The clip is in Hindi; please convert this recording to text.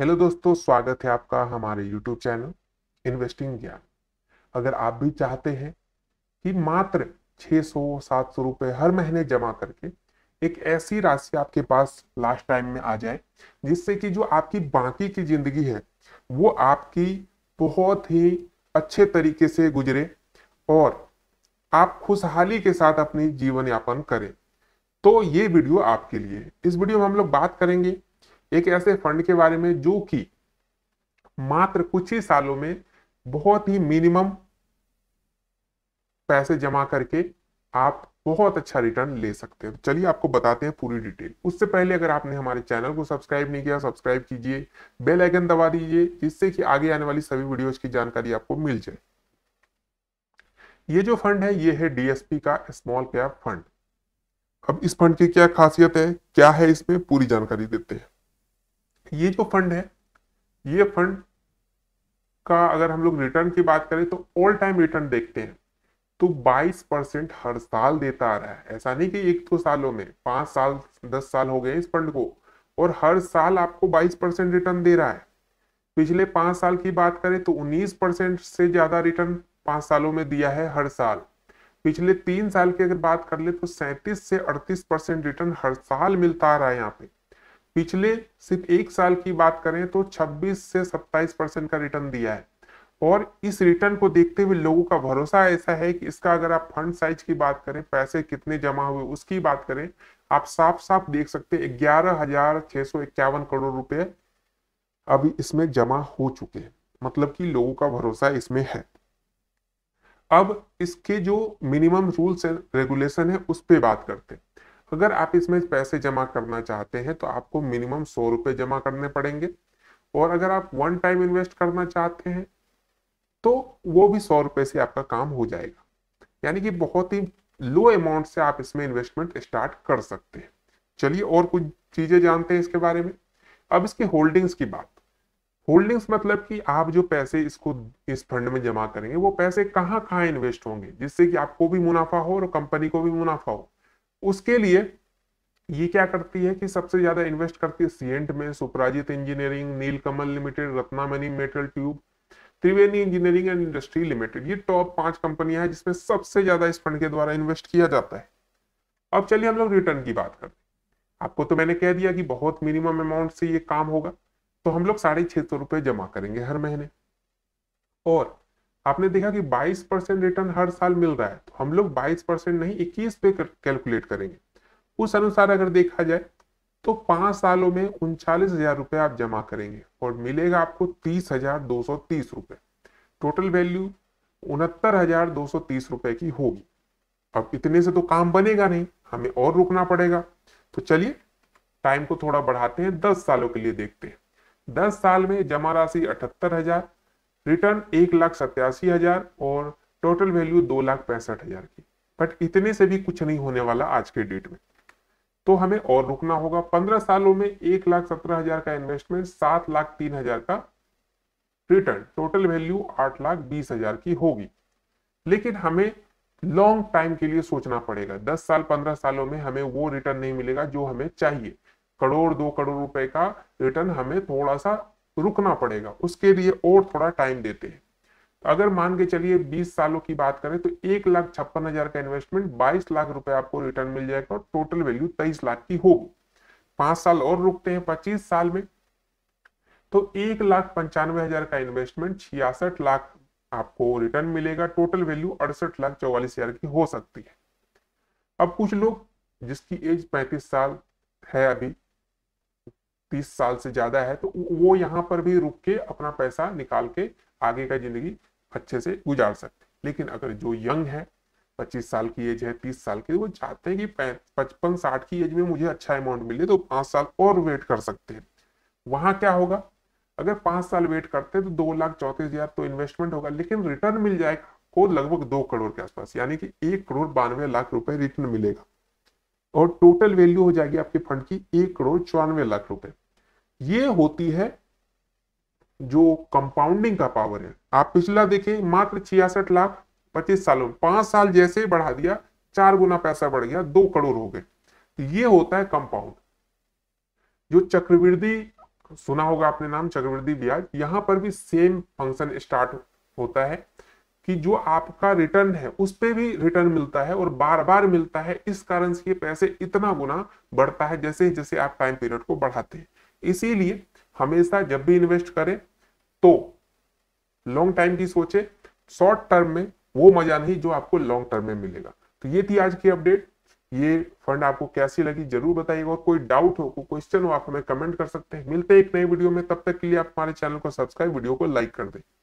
हेलो दोस्तों स्वागत है आपका हमारे यूट्यूब चैनल इन्वेस्टिंग ज्ञान अगर आप भी चाहते हैं कि मात्र 600 सात सौ रुपये हर महीने जमा करके एक ऐसी राशि आपके पास लास्ट टाइम में आ जाए जिससे कि जो आपकी बाकी की जिंदगी है वो आपकी बहुत ही अच्छे तरीके से गुजरे और आप खुशहाली के साथ अपनी जीवन यापन करें तो ये वीडियो आपके लिए इस वीडियो में हम लोग बात करेंगे एक ऐसे फंड के बारे में जो कि मात्र कुछ ही सालों में बहुत ही मिनिमम पैसे जमा करके आप बहुत अच्छा रिटर्न ले सकते हैं चलिए आपको बताते हैं पूरी डिटेल उससे पहले अगर आपने हमारे चैनल को सब्सक्राइब नहीं किया सब्सक्राइब कीजिए बेल आइकन दबा दीजिए जिससे कि आगे आने वाली सभी वीडियोस की जानकारी आपको मिल जाए ये जो फंड है ये है डीएसपी का स्मॉल कैप फंड अब इस फंड की क्या खासियत है क्या है इसमें पूरी जानकारी देते हैं ये जो फंड है ये फंड का अगर हम लोग रिटर्न की बात करें तो ऑल टाइम रिटर्न देखते हैं तो 22 परसेंट हर साल देता आ रहा है ऐसा नहीं कि एक दो तो सालों में पांच साल दस साल हो गए इस फंड को और हर साल आपको 22 परसेंट रिटर्न दे रहा है पिछले पांच साल की बात करें तो 19 परसेंट से ज्यादा रिटर्न पांच सालों में दिया है हर साल पिछले तीन साल की अगर बात कर ले तो सैंतीस से अड़तीस परसेंट रिटर्न हर साल मिलता आ रहा है यहाँ पे पिछले सिर्फ एक साल की बात करें तो 26 से 27 परसेंट का रिटर्न दिया है और इस रिटर्न को देखते हुए लोगों का भरोसा ऐसा है कि इसका अगर आप फंड साइज की बात करें पैसे कितने जमा हुए उसकी बात करें आप साफ साफ देख सकते हैं ग्यारह हजार छह सौ इक्यावन करोड़ रुपए अभी इसमें जमा हो चुके हैं मतलब कि लोगों का भरोसा इसमें है अब इसके जो मिनिमम रूल्स एंड रेगुलेशन है उस पर बात करते हैं अगर आप इसमें पैसे जमा करना चाहते हैं तो आपको मिनिमम सौ रुपये जमा करने पड़ेंगे और अगर आप वन टाइम इन्वेस्ट करना चाहते हैं तो वो भी सौ रुपये से आपका काम हो जाएगा यानी कि बहुत ही लो अमाउंट से आप इसमें इन्वेस्टमेंट स्टार्ट कर सकते हैं चलिए और कुछ चीज़ें जानते हैं इसके बारे में अब इसकी होल्डिंग्स की बात होल्डिंग्स मतलब कि आप जो पैसे इसको इस फंड में जमा करेंगे वो पैसे कहाँ कहाँ इन्वेस्ट होंगे जिससे कि आपको भी मुनाफा हो और कंपनी को भी मुनाफा हो उसके लिए ये क्या करती है कि सबसे ज्यादा इन्वेस्ट करती है सीएंट में Suprajit engineering Nilkamal limited Ratnamani metal tube Triveni engineering and industry limited ये टॉप पांच कंपनियां हैं जिसमें सबसे ज्यादा इस फंड के द्वारा इन्वेस्ट किया जाता है अब चलिए हम लोग रिटर्न की बात करते हैं आपको तो मैंने कह दिया कि बहुत मिनिमम अमाउंट से ये काम होगा तो हम लोग साढ़े छह सौ रुपए जमा करेंगे हर महीने और आपने देखा कि 22 परसेंट रिटर्न हर साल मिल रहा है तो हम लोग 22 परसेंट नहीं 21 पे कैलकुलेट करेंगे उस अनुसार अगर देखा जाए तो पांच सालों में उनचालीस हजार रुपए आप जमा करेंगे और मिलेगा आपको तीस हजार दो सौ तीस रुपए टोटल वैल्यू उनहत्तर हजार दो सौ तीस रुपए की होगी अब इतने से तो काम बनेगा नहीं हमें और रुकना पड़ेगा तो चलिए टाइम को थोड़ा बढ़ाते हैं दस सालों के लिए देखते हैं दस साल में जमा राशि अठहत्तर हजार रिटर्न एक लाख सत्यासी हजार और टोटल वैल्यू दो लाख पैंसठ हजार की बट इतने से भी कुछ नहीं होने वाला आज के डेट में तो हमें और रुकना होगा पंद्रह सालों में एक लाख सत्रह हजार का इन्वेस्टमेंट सात लाख तीन हजार का रिटर्न टोटल वैल्यू आठ लाख बीस हजार की होगी लेकिन हमें लॉन्ग टाइम के लिए सोचना पड़ेगा दस साल पंद्रह सालों में हमें वो रिटर्न नहीं मिलेगा जो हमें चाहिए करोड़ दो करोड़ रुपए का रिटर्न हमें थोड़ा सा रुकना पड़ेगा उसके लिए और थोड़ा टाइम देते हैं तो अगर मान के चलिए 20 सालों की बात करें तो एक लाख छप्पन हजार का इन्वेस्टमेंट 22 लाख रुपए आपको रिटर्न मिल जाएगा और टोटल वैल्यू 23 लाख की होगी पांच साल और रुकते हैं 25 साल में तो एक लाख पंचानवे हजार का इन्वेस्टमेंट छियासठ लाख आपको रिटर्न मिलेगा टोटल वैल्यू अड़सठ लाख चौवालीस हजार की हो सकती है अब कुछ लोग जिसकी एज पैंतीस साल है अभी तीस साल से ज्यादा है तो वो यहाँ पर भी रुक के अपना पैसा निकाल के आगे का जिंदगी अच्छे से गुजार सकते लेकिन अगर जो यंग है पच्चीस साल की एज है तीस साल की वो चाहते हैं कि पचपन साठ की एज में मुझे अच्छा अमाउंट मिले तो पांच साल और वेट कर सकते हैं वहां क्या होगा अगर पांच साल वेट करते हैं तो दो लाख चौंतीस हजार तो इन्वेस्टमेंट होगा लेकिन रिटर्न मिल जाएगा को लगभग दो करोड़ के आसपास यानी कि एक करोड़ बानवे लाख रुपए रिटर्न मिलेगा और टोटल वैल्यू हो जाएगी आपके फंड की एक करोड़ चौरानवे लाख रुपए ये होती है जो कंपाउंडिंग का पावर है आप पिछला देखें मात्र छियासठ लाख पच्चीस सालों में पांच साल जैसे ही बढ़ा दिया चार गुना पैसा बढ़ गया दो करोड़ हो गए तो ये होता है कंपाउंड जो चक्रवृद्धि सुना होगा आपने नाम चक्रवृद्धि ब्याज यहां पर भी सेम फंक्शन स्टार्ट होता है कि जो आपका रिटर्न है उस पर भी रिटर्न मिलता है और बार बार मिलता है इस कारण से पैसे इतना गुना बढ़ता है जैसे जैसे आप टाइम पीरियड को बढ़ाते हैं इसीलिए हमेशा जब भी इन्वेस्ट करें तो लॉन्ग टाइम की सोचे शॉर्ट टर्म में वो मजा नहीं जो आपको लॉन्ग टर्म में मिलेगा तो ये थी आज की अपडेट ये फंड आपको कैसी लगी जरूर बताइएगा और कोई डाउट हो कोई क्वेश्चन हो आप हमें कमेंट कर सकते हैं मिलते हैं एक नए वीडियो में तब तक के लिए आप हमारे चैनल को सब्सक्राइब वीडियो को लाइक कर दें